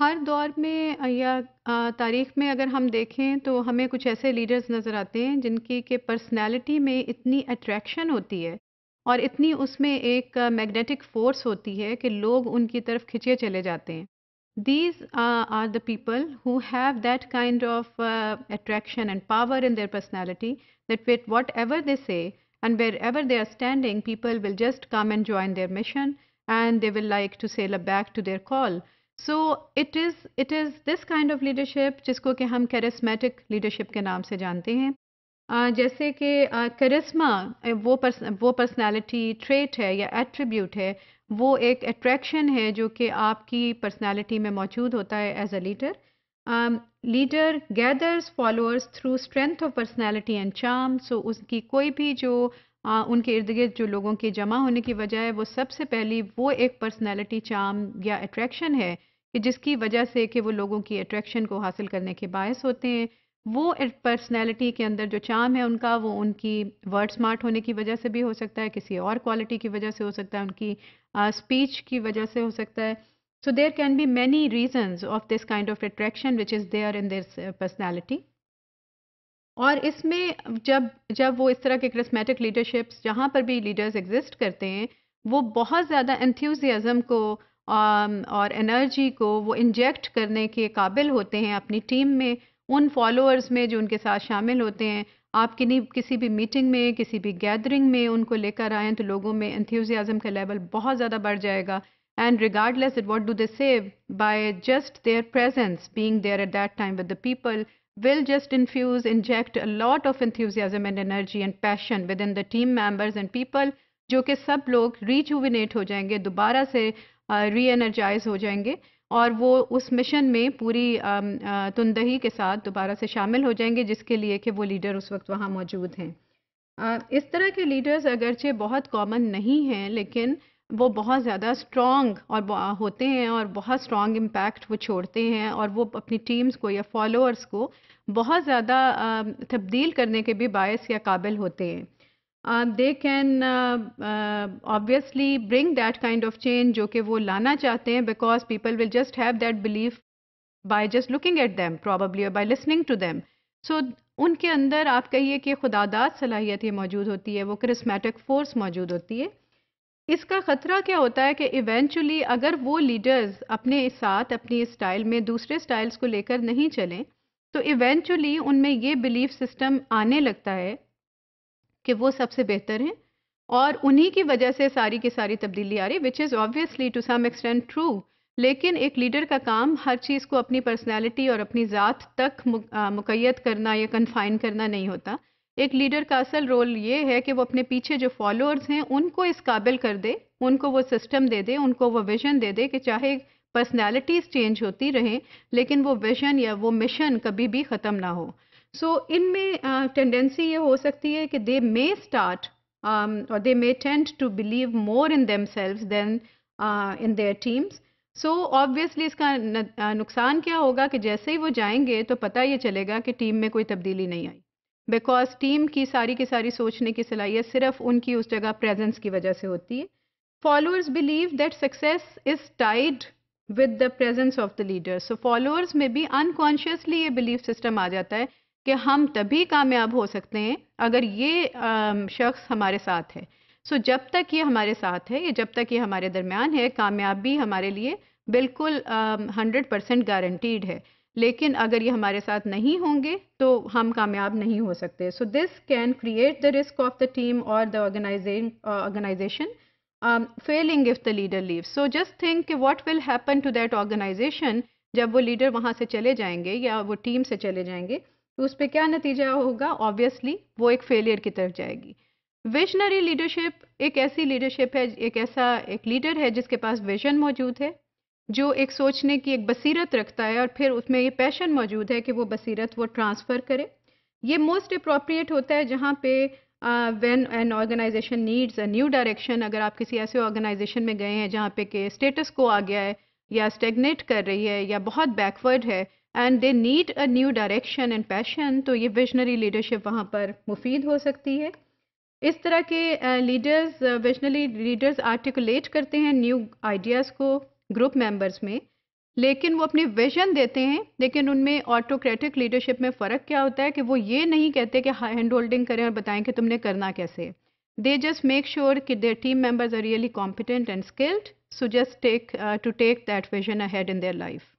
हर दौर में या तारीख में अगर हम देखें तो हमें कुछ ऐसे लीडर्स नज़र आते हैं जिनकी के पर्सनालिटी में इतनी अट्रैक्शन होती है और इतनी उसमें एक मैग्नेटिक फोर्स होती है कि लोग उनकी तरफ खिंचे चले जाते हैं these are the people who have that kind of attraction and power in their personality that with whatever they say and wherever they are standing people will just come and join their mission and they will like to sell a back to their call so it is it is this kind of leadership जिसको कि हम charismatic leadership के नाम से जानते हैं uh, जैसे कि करिश्मा uh, वो पर्स वो पर्सनैलिटी ट्रेट है या एट्रीब्यूट है वो एक अट्रैक्शन है जो कि आपकी पर्सनैलिटी में मौजूद होता है as a leader leader gathers followers through strength of personality and charm so उसकी कोई भी जो आ, उनके इर्द गिर्द जो लोगों के जमा होने की वजह है वो सबसे पहली वो एक पर्सनैलिटी चार्म या अट्रैक्शन है कि जिसकी वजह से कि वो लोगों की अट्रैक्शन को हासिल करने के बायस होते हैं वो पर्सनैलिटी के अंदर जो चाम है उनका वो उनकी वर्ड स्मार्ट होने की वजह से भी हो सकता है किसी और क्वालिटी की वजह से हो सकता है उनकी स्पीच uh, की वजह से हो सकता है so there can be many reasons of this kind of attraction which is there in this personality और इसमें जब जब वो इस तरह के क्रिस्मेटिक लीडरशिप्स जहाँ पर भी लीडर्स एग्जिस्ट करते हैं वो बहुत ज़्यादा एंथ्यूज़ियाज़म को और एनर्जी को वो इंजेक्ट करने के काबिल होते हैं अपनी टीम में उन फॉलोअर्स में जो उनके साथ शामिल होते हैं आप किन्हीं किसी भी मीटिंग में किसी भी गैदरिंग में उनको लेकर आएँ तो लोगों में इंथ्यूज़ियाज़म का लेवल बहुत ज़्यादा बढ़ जाएगा and regardless at what do they say by just their presence being there at that time with the people will just infuse inject a lot of enthusiasm and energy and passion within the team members and people जो कि सब लोग rejuvenate हो जाएंगे दोबारा से री energise हो जाएंगे और वो उस मिशन में पूरी तुंदही के साथ दोबारा से शामिल हो जाएंगे जिसके लिए कि वो लीडर उस वक्त वहाँ मौजूद हैं इस तरह के लीडर्स अगरचे बहुत कॉमन नहीं हैं लेकिन वो बहुत ज़्यादा स्ट्रॉन्ग और होते हैं और बहुत स्ट्रॉन्ग इम्पैक्ट वो छोड़ते हैं और वो अपनी टीम्स को या फॉलोअर्स को बहुत ज़्यादा तब्दील करने के भी बायस या काबिल होते हैं they uh, can uh, uh, obviously bring that kind of change जो कि वो लाना चाहते हैं because people will just have that belief by just looking at them probably or by listening to them so उनके अंदर आप कहिए कि खुदादात सलाहियत मौजूद होती है वो क्रिसमेटिक फोर्स मौजूद होती है इसका ख़तरा क्या होता है कि इवेंचुअली अगर वो लीडर्स अपने साथ अपनी स्टाइल में दूसरे स्टाइल्स को लेकर नहीं चलें तो इवेंचुअली उनमें ये बिलीफ सिस्टम आने लगता है कि वो सबसे बेहतर हैं और उन्हीं की वजह से सारी की सारी तब्दीली आ रही which is obviously to some extent true लेकिन एक लीडर का काम हर चीज़ को अपनी पर्सनैलिटी और अपनी ज़ात तक मुकैद करना या कन्फाइन करना नहीं होता एक लीडर का असल रोल ये है कि वो अपने पीछे जो फॉलोअर्स हैं उनको इस काबिल कर दे उनको वो सिस्टम दे दे उनको वो विजन दे दे कि चाहे पर्सनैलिटीज़ चेंज होती रहें लेकिन वो विजन या वो मिशन कभी भी ख़त्म ना हो सो इनमें टेंडेंसी ये हो सकती है कि दे मे स्टार्ट और they may tend to believe more in themselves than in their teams so obviously इसका नुकसान क्या होगा कि जैसे ही वो जाएंगे तो पता ये चलेगा कि टीम में कोई तब्दीली नहीं आई बिकॉज टीम की सारी की सारी सोचने की सलाहियत सिर्फ उनकी उस जगह प्रेजेंस की वजह से होती है followers believe that success is tied with the presence of the leader so followers में भी अनकॉन्शियसली ये बिलीफ सिस्टम आ जाता है कि हम तभी कामयाब हो सकते हैं अगर ये शख्स हमारे साथ है सो so, जब तक ये हमारे साथ है या जब तक ये हमारे दरमियान है कामयाबी हमारे लिए बिल्कुल हंड्रेड परसेंट गारंटीड है लेकिन अगर ये हमारे साथ नहीं होंगे तो हम कामयाब नहीं हो सकते so this can create the risk of the team और the organization organization failing if the leader leave so just think कि what will happen to that organization जब वो लीडर वहाँ से चले जाएंगे या वो टीम से चले जाएंगे तो उस पर क्या नतीजा होगा ऑब्वियसली वो एक फेलियर की तरफ जाएगी विजनरी लीडरशिप एक ऐसी लीडरशिप है एक ऐसा एक लीडर है जिसके पास विजन मौजूद है जो एक सोचने की एक बसीरत रखता है और फिर उसमें ये पैशन मौजूद है कि वो बसीरत वो ट्रांसफ़र करे ये मोस्ट अप्रोप्रिएट होता है जहाँ पे when an organization needs a new direction अगर आप किसी ऐसे ऑर्गेनाइजेशन में गए हैं जहाँ पे के स्टेटस को आ गया है या स्टेगनेट कर रही है या बहुत बैकवर्ड है and they need a new direction and passion तो ये विजनरी लीडरशिप वहाँ पर मुफीद हो सकती है इस तरह के लीडर्स विजनरी लीडर्स आर्टिकुलेट करते हैं न्यू आइडियाज़ को ग्रुप मेंबर्स में लेकिन वो अपने विजन देते हैं लेकिन उनमें ऑटोक्रेटिक लीडरशिप में फ़र्क क्या होता है कि वो ये नहीं कहते कि हैंड हाँ, होल्डिंग करें और बताएं कि तुमने करना कैसे दे जस्ट मेक श्योर कि their team members are really competent and skilled so just take to take that vision head in their life